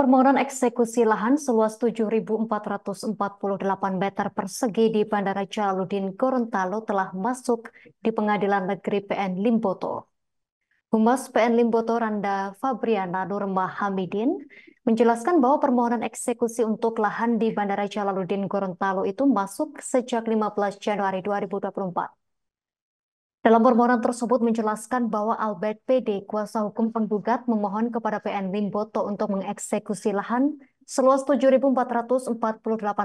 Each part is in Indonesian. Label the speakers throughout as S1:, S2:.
S1: Permohonan eksekusi lahan seluas 7.448 meter persegi di Bandara Jaludin Gorontalo telah masuk di Pengadilan Negeri PN Limboto. Humas PN Limboto Randa Fabriana Nurma Hamidin menjelaskan bahwa permohonan eksekusi untuk lahan di Bandara Jalaluddin Gorontalo itu masuk sejak 15 Januari 2024. Dalam permohonan tersebut menjelaskan bahwa Albert PD, kuasa hukum penggugat, memohon kepada PN Limboto untuk mengeksekusi lahan seluas 7.448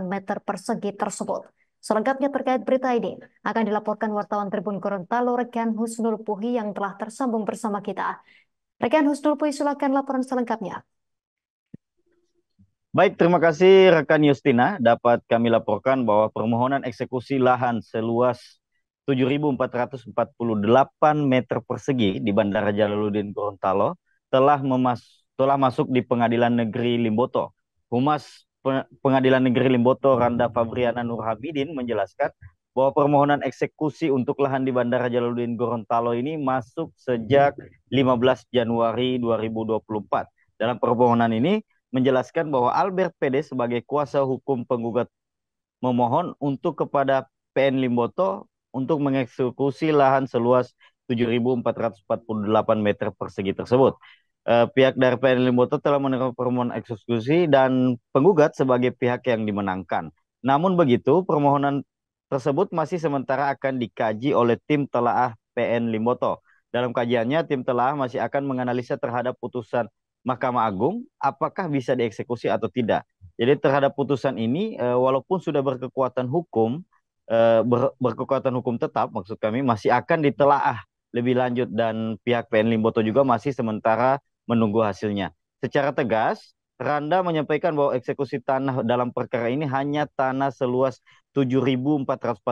S1: meter persegi tersebut. Selengkapnya terkait berita ini akan dilaporkan wartawan Tribun Gorontalo rekan Husnul Puhi yang telah tersambung bersama kita. Rekan Husnul Puhi silakan laporan selengkapnya.
S2: Baik, terima kasih rekan Yustina Dapat kami laporkan bahwa permohonan eksekusi lahan seluas 7.448 meter persegi di Bandara Jalaluddin Gorontalo telah memas telah masuk di Pengadilan Negeri Limboto. Humas Pengadilan Negeri Limboto Randa Fabriana Nurhabidin menjelaskan bahwa permohonan eksekusi untuk lahan di Bandara Jalaluddin Gorontalo ini masuk sejak 15 Januari 2024. Dalam permohonan ini menjelaskan bahwa Albert Pede sebagai kuasa hukum penggugat memohon untuk kepada PN Limboto untuk mengeksekusi lahan seluas 7.448 meter persegi tersebut. Eh, pihak dari PN Limboto telah menerima permohonan eksekusi dan penggugat sebagai pihak yang dimenangkan. Namun begitu, permohonan tersebut masih sementara akan dikaji oleh tim telaah PN Limboto. Dalam kajiannya, tim telaah masih akan menganalisa terhadap putusan Mahkamah Agung apakah bisa dieksekusi atau tidak. Jadi terhadap putusan ini, eh, walaupun sudah berkekuatan hukum, Eh, ber, berkekuatan hukum tetap maksud kami masih akan ditelaah lebih lanjut dan pihak PN Limboto juga masih sementara menunggu hasilnya. Secara tegas, Randa menyampaikan bahwa eksekusi tanah dalam perkara ini hanya tanah seluas 7.448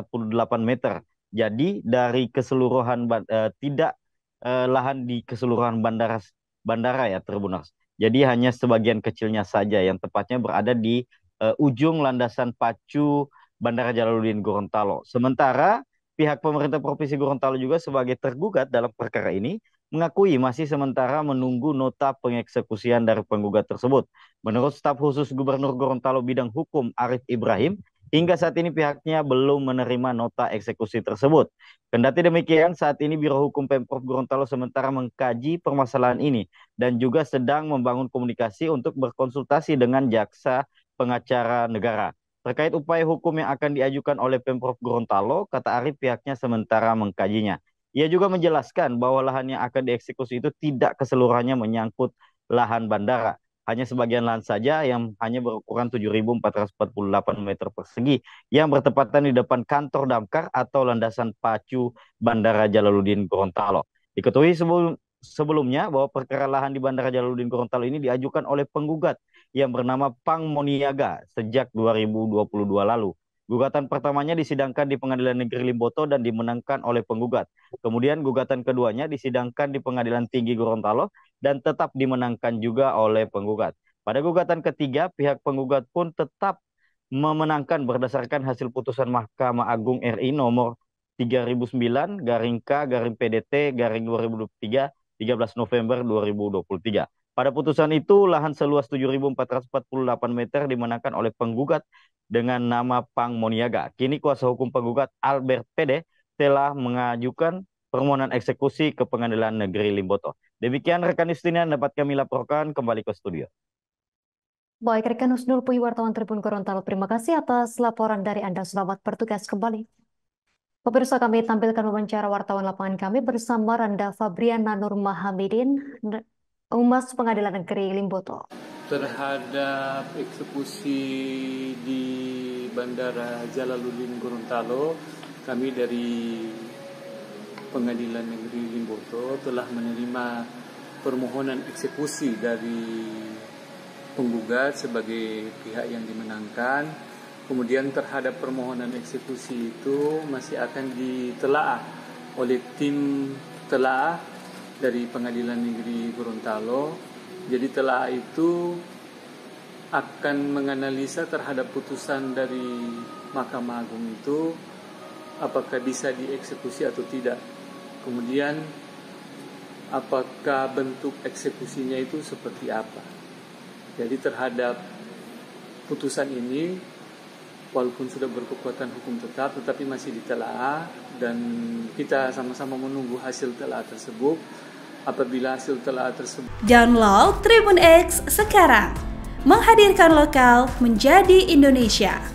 S2: meter. Jadi dari keseluruhan eh, tidak eh, lahan di keseluruhan bandara bandara ya terbunuh. Jadi hanya sebagian kecilnya saja yang tepatnya berada di eh, ujung landasan pacu Bandara Jalaluddin Gorontalo. Sementara pihak pemerintah Provinsi Gorontalo juga sebagai tergugat dalam perkara ini mengakui masih sementara menunggu nota pengeksekusian dari penggugat tersebut. Menurut staf khusus Gubernur Gorontalo bidang hukum Arif Ibrahim, Hingga saat ini pihaknya belum menerima nota eksekusi tersebut. Kendati demikian, saat ini Biro Hukum Pemprov Gorontalo sementara mengkaji permasalahan ini dan juga sedang membangun komunikasi untuk berkonsultasi dengan jaksa pengacara negara. Terkait upaya hukum yang akan diajukan oleh Pemprov Gorontalo, kata Arief pihaknya sementara mengkajinya. Ia juga menjelaskan bahwa lahan yang akan dieksekusi itu tidak keseluruhannya menyangkut lahan bandara. Hanya sebagian lahan saja yang hanya berukuran 7.448 meter persegi yang bertepatan di depan kantor damkar atau landasan pacu Bandara Jalaluddin Gorontalo. Diketahui sebelum, sebelumnya bahwa perkara lahan di Bandara Jalaluddin Gorontalo ini diajukan oleh penggugat yang bernama Pang Moniaga sejak 2022 lalu. Gugatan pertamanya disidangkan di Pengadilan Negeri Limboto dan dimenangkan oleh penggugat. Kemudian gugatan keduanya disidangkan di Pengadilan Tinggi Gorontalo dan tetap dimenangkan juga oleh penggugat. Pada gugatan ketiga, pihak penggugat pun tetap memenangkan berdasarkan hasil putusan Mahkamah Agung RI nomor 3009 garing K garing PDT garing 2023 13 November 2023. Pada putusan itu, lahan seluas 7.448 meter dimenangkan oleh penggugat dengan nama Pang Moniaga. Kini kuasa hukum penggugat Albert Pede telah mengajukan permohonan eksekusi ke pengadilan negeri Limboto. Demikian rekan istrinya dapat kami laporkan kembali ke studio.
S1: Baik, rekan Husnul Pui, wartawan Tribun Gorontalo, terima kasih atas laporan dari Anda. Selamat bertugas kembali. Pemirsa kami tampilkan wawancara wartawan lapangan kami bersama Randa Fabriana Nur Umas Pengadilan Negeri Limboto.
S3: Terhadap eksekusi di Bandara Jalaluddin Gorontalo, kami dari Pengadilan Negeri Limboto telah menerima permohonan eksekusi dari penggugat sebagai pihak yang dimenangkan. Kemudian terhadap permohonan eksekusi itu masih akan ditelaah oleh tim telaah dari Pengadilan Negeri Gorontalo. Jadi telah itu akan menganalisa terhadap putusan dari Mahkamah Agung itu apakah bisa dieksekusi atau tidak. Kemudian apakah bentuk eksekusinya itu seperti apa. Jadi terhadap putusan ini walaupun sudah berkekuatan hukum tetap tetapi masih ditelaah dan kita sama-sama menunggu hasil telaah tersebut apabila hasil telaah tersebut
S1: Download Tribun X sekarang menghadirkan lokal menjadi Indonesia